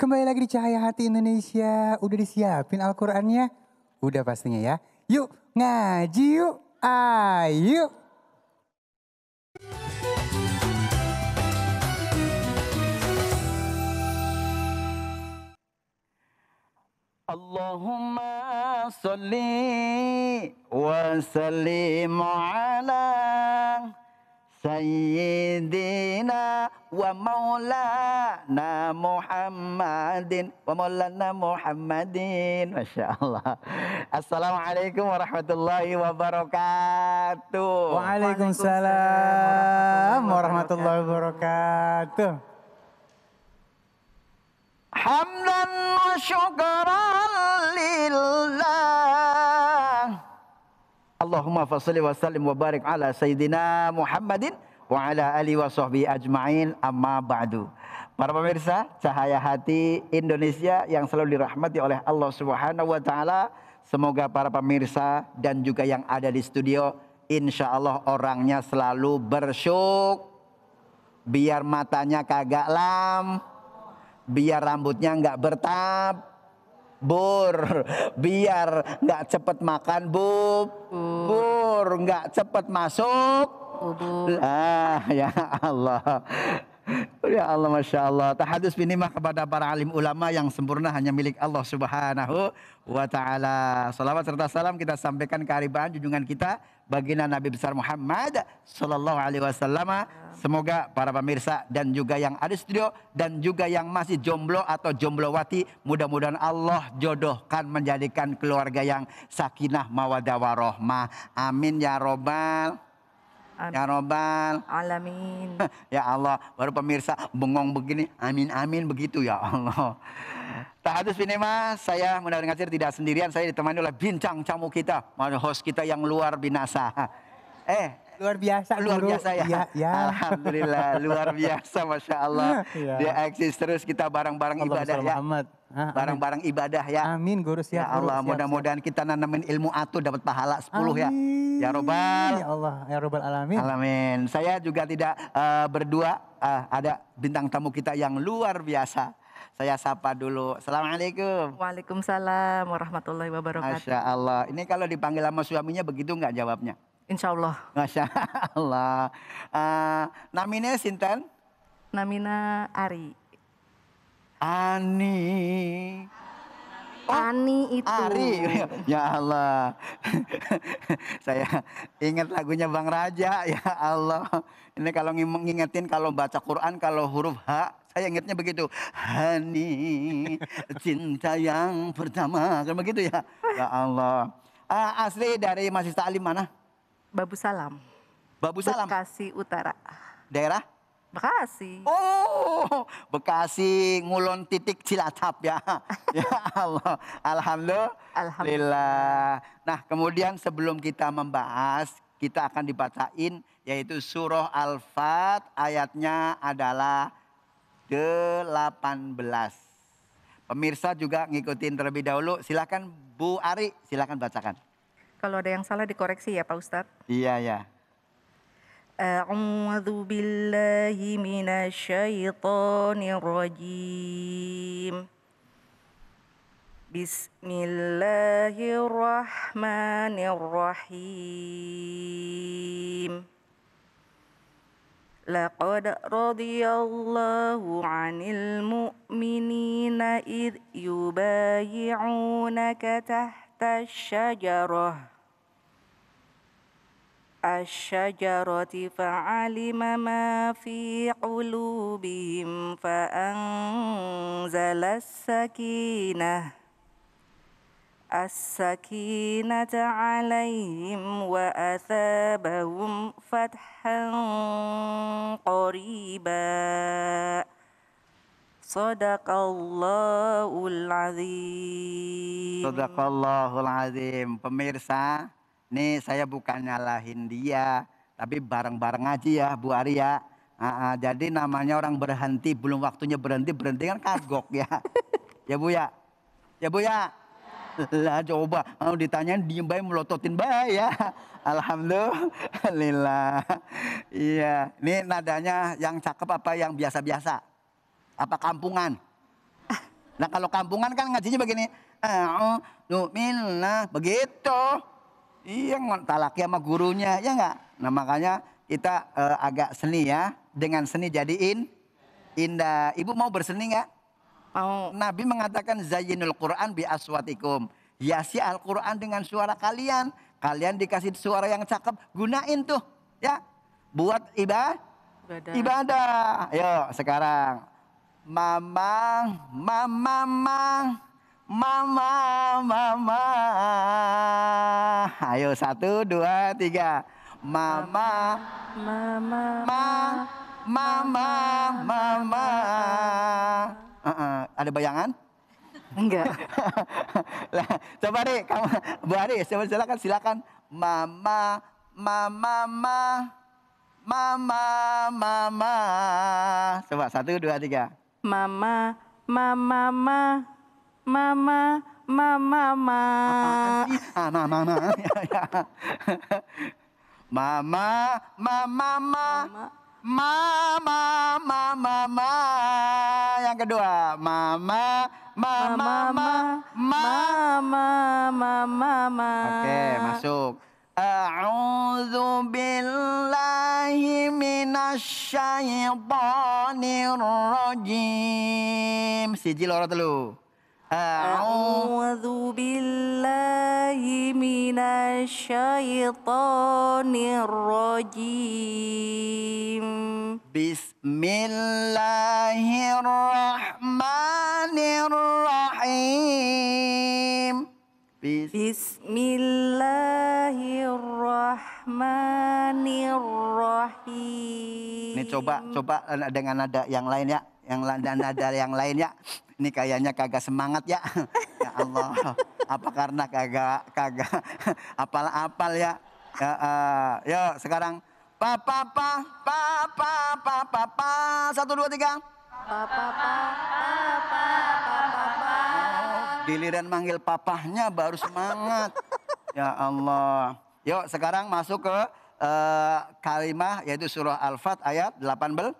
Kembali lagi di Cahaya Hati Indonesia. Udah disiapin Al-Qur'annya? Udah pastinya ya. Yuk ngaji yuk. Ayo. Allahumma salli wa sallim ala سيدنا ومولانا محمد ومولانا محمد ما شاء الله السلام عليكم ورحمة الله وبركاته وعليكم السلام ورحمة الله وبركاته حمدا وشكرا لله Allahumma fasalli wa sallim wa barik ala Sayyidina Muhammadin wa ala ali wa sahbihi ajma'in amma ba'du. Para pemirsa, cahaya hati Indonesia yang selalu dirahmati oleh Allah Subhanahu wa taala, semoga para pemirsa dan juga yang ada di studio insya Allah orangnya selalu bersyuk biar matanya kagak lam biar rambutnya nggak bertab Bur, biar nggak cepet makan bu. Bur, nggak cepet masuk. Ah, ya Allah. Ya Allah, Masya Allah. Tahadus binimah kepada para alim ulama yang sempurna hanya milik Allah Subhanahu wa Ta'ala. Salawat serta salam kita sampaikan kearifan junjungan kita baginda Nabi besar Muhammad Sallallahu Alaihi Wasallam. Semoga para pemirsa dan juga yang ada studio dan juga yang masih jomblo atau jomblowati, mudah-mudahan Allah jodohkan menjadikan keluarga yang sakinah mawadah warohmah. Amin ya robbal Amin. Ya Robbal. Alamin. ya Allah. Baru pemirsa bengong begini. Amin, amin. Begitu ya Allah. Tak ini Binema, saya Mudah Ngasir tidak sendirian. Saya ditemani oleh bincang camu kita. Host kita yang luar binasa. Eh, luar biasa luar guru. biasa ya. ya, ya. Alhamdulillah luar biasa masya Allah ya. dia eksis terus kita bareng-bareng ibadah ya. Muhammad. bareng barang-barang ibadah ya. Amin guru siap. Ya Allah mudah-mudahan kita nanamin ilmu atuh dapat pahala 10 ya. amin. ya. Ya robbal. Ya Allah ya robbal alamin. Alamin. Saya juga tidak uh, berdua uh, ada bintang tamu kita yang luar biasa. Saya sapa dulu. Assalamualaikum. Waalaikumsalam warahmatullahi wabarakatuh. Masya Allah. Ini kalau dipanggil sama suaminya begitu nggak jawabnya? Insya Allah. Masya Allah. Uh, eh, namanya Sinten? Namina Ari. Ani. Oh, Ani itu. Ari. Ya Allah. Saya ingat lagunya Bang Raja. Ya Allah. Ini kalau ngingetin kalau baca Quran kalau huruf H saya ingatnya begitu. Hani cinta yang pertama. Kan begitu ya. Ya Allah. Eh, asli dari Masjid Alim mana? Babu Salam. Babu Salam. Bekasi Utara. Daerah? Bekasi. Oh, Bekasi ngulon titik Cilacap ya. ya Allah. Alhamdulillah. Alhamdulillah. Nah, kemudian sebelum kita membahas, kita akan dibacain yaitu surah Al-Fat ayatnya adalah 18. Pemirsa juga ngikutin terlebih dahulu. Silakan Bu Ari, silakan bacakan. Kalau ada yang salah dikoreksi ya Pak Ustad. Iya, ya. A'udzu billahi minasyaitonir rajim. Bismillahirrahmanirrahim. لقد رضي الله عن المؤمنين إذ يبايعونك الشجرة الشجرة فعلم ما في قلوبهم فأنزل السكينة السكينة عليهم وأثابهم فتحا قريبا Sadaqallahul azim. Sadaqallahul azim. Pemirsa, nih saya bukan nyalahin dia, tapi bareng-bareng aja ya Bu Arya. Aa, ah, ah, jadi namanya orang berhenti, belum waktunya berhenti, berhenti kan kagok ya. ya Bu ya. Ya Bu ya. Lah coba mau ditanyain diem baik melototin baik ya. Alhamdulillah. Iya, ini nadanya yang cakep apa yang biasa-biasa? apa kampungan. Nah kalau kampungan kan ngajinya begini. Nu'minlah. Begitu. Iya ya sama gurunya. Ya enggak? Nah makanya kita uh, agak seni ya. Dengan seni jadiin indah. Ibu mau berseni enggak? Mau. Nabi mengatakan zayinul Quran bi aswatikum. Hiasi Al-Quran dengan suara kalian. Kalian dikasih suara yang cakep. Gunain tuh. Ya. Buat ibadah ibadah. ibadah. Yuk sekarang Mama, mama, mama, mama, mama. Ayo satu, dua, tiga. Mama, mama, mama, mama, mama. Eh, eh, ada bayangan? Enggak. lah, coba deh, kamu, Bu Ari, Coba silakan, silakan. Mama, mama, mama, mama, mama. Coba satu, dua, tiga mama, mama, mama, mama, mama, mama. mama, mama, mama, mama, mama. mama, mama, mama. Mama, mama, mama. Yang kedua, mama, mama, mama, mama, mama, mama. Oke, masuk. أعوذ بالله من الشيطان الرجيم سيدي لورا تلو أعوذ بالله من الشيطان الرجيم بسم الله الرحمن الرحيم Bismillahirrahmanirrahim. Ini coba coba eh, dengan nada yang lain ya, yang dan nada yang lain ya. Ini kayaknya kagak semangat ya. ya Allah, apa karena kagak kagak apal-apal ya. ya uh, eh, yo sekarang pa pa pa pa pa pa pa pa satu dua tiga pa pa pa pa pa, pa. Giliran manggil papahnya baru semangat. ya Allah. Yuk sekarang masuk ke uh, kalimah yaitu surah Al-Fat ayat 18. 18.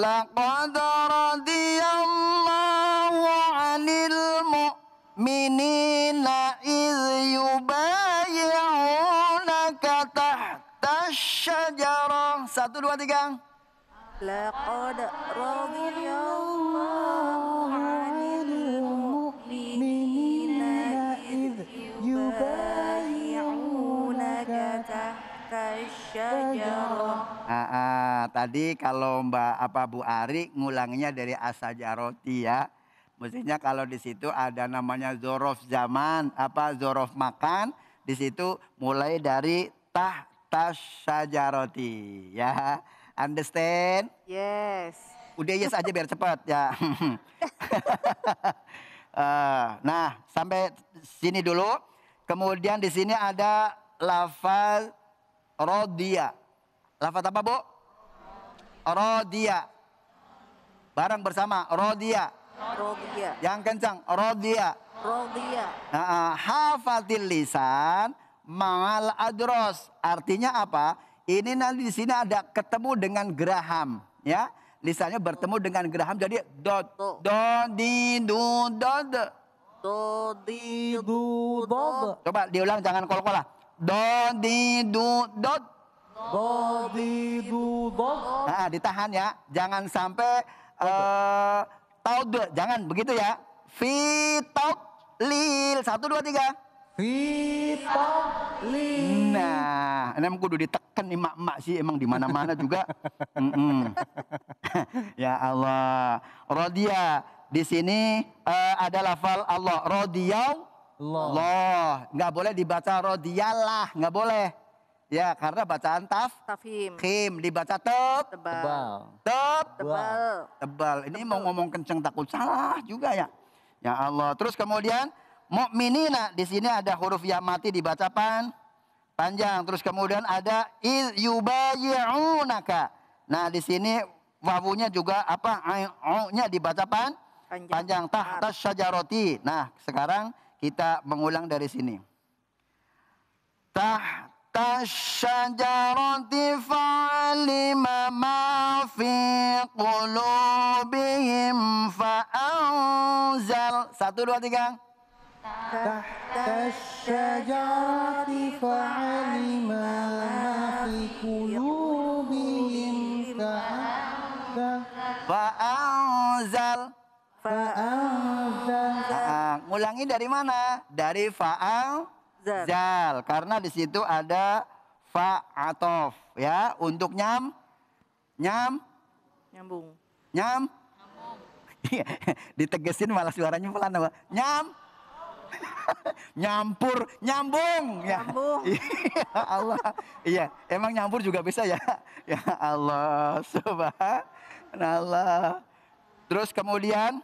Laqad radiyallahu 'anil mu'minina iz yubayyi'unaka tahta syajarah. Satu, dua, tiga. Laqad radiyallahu Ah, ah, tadi kalau Mbak apa Bu Ari ngulangnya dari asajaroti ya. Mestinya kalau di situ ada namanya zorof zaman, apa zorof makan, di situ mulai dari tah tasajaroti ya. Understand? Yes. Udah yes aja biar cepat ya. Eh, nah, sampai sini dulu. Kemudian di sini ada lafal Rodia. Lafat apa, Bu? Rodia. Barang bersama, Rodia. Rodia. Yang kencang, Rodia. Rodia. Nah, eh, hafatil lisan mal adros. Artinya apa? Ini nanti di sini ada ketemu dengan geraham, ya. Lisannya bertemu dengan geraham jadi dot dot di du dot. Do di du do. Coba diulang jangan kol-kolah do di nah ditahan ya jangan sampai uh, taude jangan begitu ya fitok lil satu dua tiga fitok lil nah ini emang kudu diteken emak-emak sih emang di mana-mana juga mm -mm. ya Allah rodia di sini uh, ada lafal Allah Rodiau. Allah. Nggak boleh dibaca rodiyalah, nggak boleh. Ya, karena bacaan taf, tafhim, khim, dibaca teb, tebal, teb, tebal, tebal. Ini tebal. mau ngomong kenceng takut salah juga ya. Ya Allah. Terus kemudian Mu'minina. di sini ada huruf ya mati dibaca pan, panjang. Terus kemudian ada iz yubayi'unaka. Nah, di sini wawunya juga apa? Ayunya nya dibaca pan, panjang. panjang Tahtas syajaroti. Nah, sekarang kita mengulang dari sini. Tahta syajarati fa'alima ma fi qulubihim fa'anzal. Satu, dua, tiga. Tahta syajarati fa'alima ma fi qulubihim fa'anzal. Fa'anzal. Ngulangi dari mana? Dari faal zal. zal. Karena di situ ada fa fa'atof ya untuk nyam nyam nyambung nyam iya, ditegesin malah suaranya pelan apa nyam nyampur nyambung ya. nyambung ya Allah iya emang nyampur juga bisa ya ya Allah subhanallah terus kemudian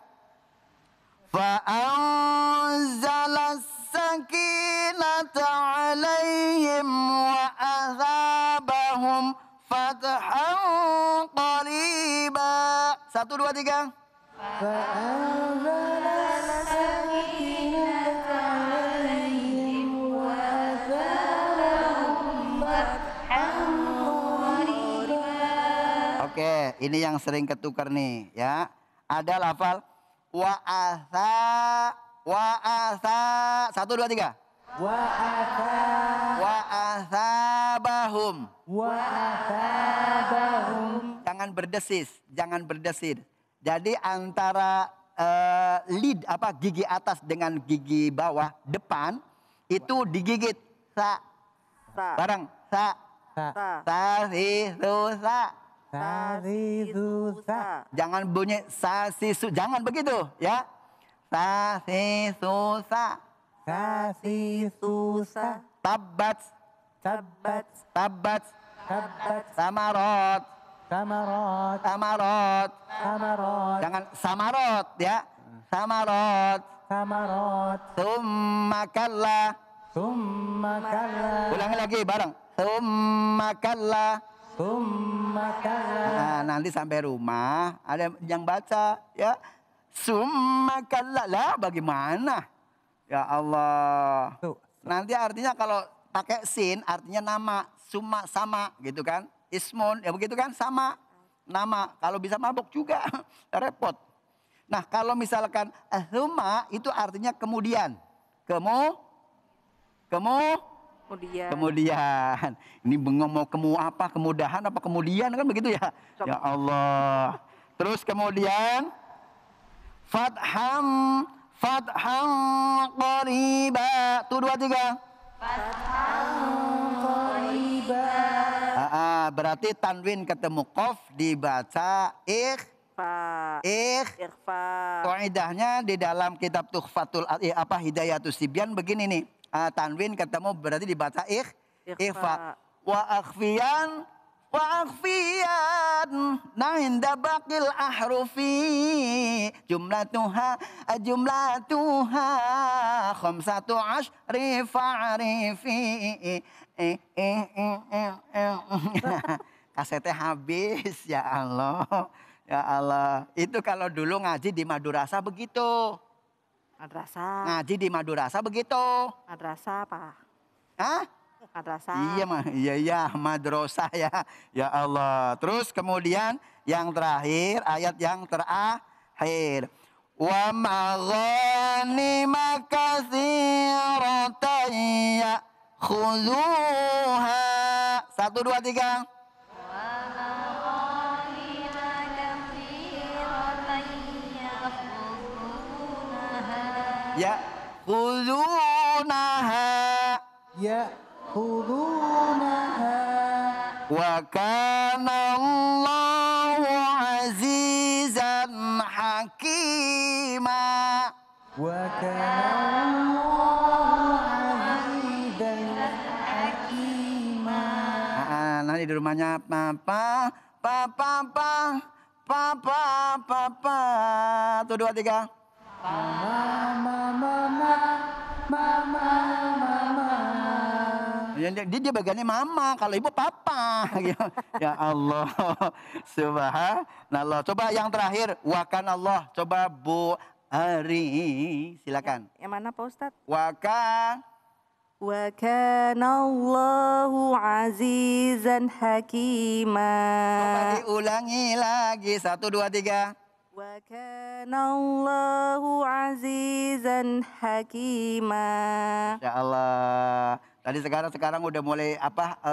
فأنزل السكينة عليهم وأذابهم فتحا قريبا satu dua tiga Oke, ini yang sering ketukar nih ya. Ada lafal wa asa Satu, dua, tiga. wa asa bahum. asa bahum. Jangan berdesis. Jangan berdesis. Jadi antara uh, lid apa gigi atas dengan gigi bawah depan itu digigit sa, sa. barang sa sa sa si, su, sa Sasisu sa. Jangan bunyi sasisu, jangan begitu ya. Sasisu sa. Sasisu sa. Tabat. Tabat. Tabat. Tabat. Samarot. Samarot. Samarot. Samarot. Jangan samarot ya. Samarot. Samarot. Summa kalla. Summa kalla. Ulangi lagi bareng. Summa kalla. Nah, nanti sampai rumah ada yang baca ya. Summa lah bagaimana? Ya Allah. Nanti artinya kalau pakai sin artinya nama, summa sama gitu kan. Ismun ya begitu kan sama nama. Kalau bisa mabok juga repot. Nah, kalau misalkan ahuma eh, itu artinya kemudian. Kemu kemu Kemudian. Kemudian. Ini bengong mau kemu apa? Kemudahan apa kemudian kan begitu ya? Ya Allah. Terus kemudian fatham fatham qariba. Tuh dua tiga. Fatham qariba. Ah, ah. berarti tanwin ketemu kof dibaca ikh Ikhfa. Ikh. Ikhfa. Kaidahnya di dalam kitab Tuhfatul eh, apa Hidayatus sibian begini nih uh, tanwin ketemu berarti dibaca ikh, ikhfa. Wa akhfiyan wa akhfiyan nah inda bakil ahrufi jumlatuha eh, jumlatuha satu ashri fa'rifi kasetnya habis ya Allah ya Allah itu kalau dulu ngaji di Madurasa begitu Madrasah. Ngaji jadi madrasah begitu. Madrasah, apa? Hah? Madrasah. Iya, mah. Iya, iya, madrasah ya. Ya Allah. Terus kemudian yang terakhir, ayat yang terakhir. Wa maghanima katsiratan ya'khudhuha. Satu, dua, tiga. Ya. Khudunaha. Ya. Khudunaha. Wa kana Allahu azizan hakima. Wa kana ah, ah, nanti di rumahnya papa, papa, papa, papa, papa. Tuh dua tiga. Mama, mama, mama, mama. Dia, dia, dia bagiannya mama, kalau ibu papa. Ya, ya Allah, subhanallah. Coba yang terakhir, wakan Allah. Coba Bu Ari, silakan. Yang, yang mana Pak Ustadz? Wakan. وَكَانَ اللَّهُ عَزِيزًا حَكِيمًا Coba diulangi lagi, satu, dua, tiga. وكان azizan hakima. Ya Ya Allah tadi sekarang sekarang udah mulai apa e,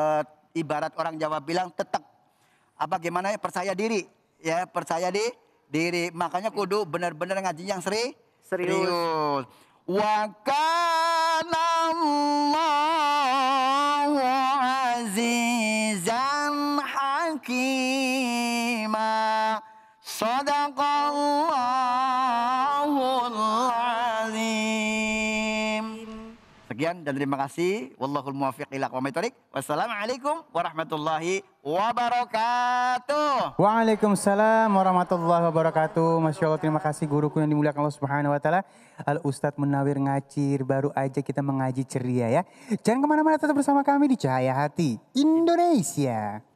ibarat orang Jawa bilang tetek apa gimana ya percaya diri ya percaya di diri makanya kudu benar-benar ngaji yang seri serius, serius. wa kana dan terima kasih. Wallahul muwaffiq ila Wassalamualaikum warahmatullahi wabarakatuh. Waalaikumsalam warahmatullahi wabarakatuh. Masya Allah terima kasih guruku yang dimuliakan Allah Subhanahu wa taala. Al Ustadz Munawir Ngacir baru aja kita mengaji ceria ya. Jangan kemana-mana tetap bersama kami di Cahaya Hati Indonesia.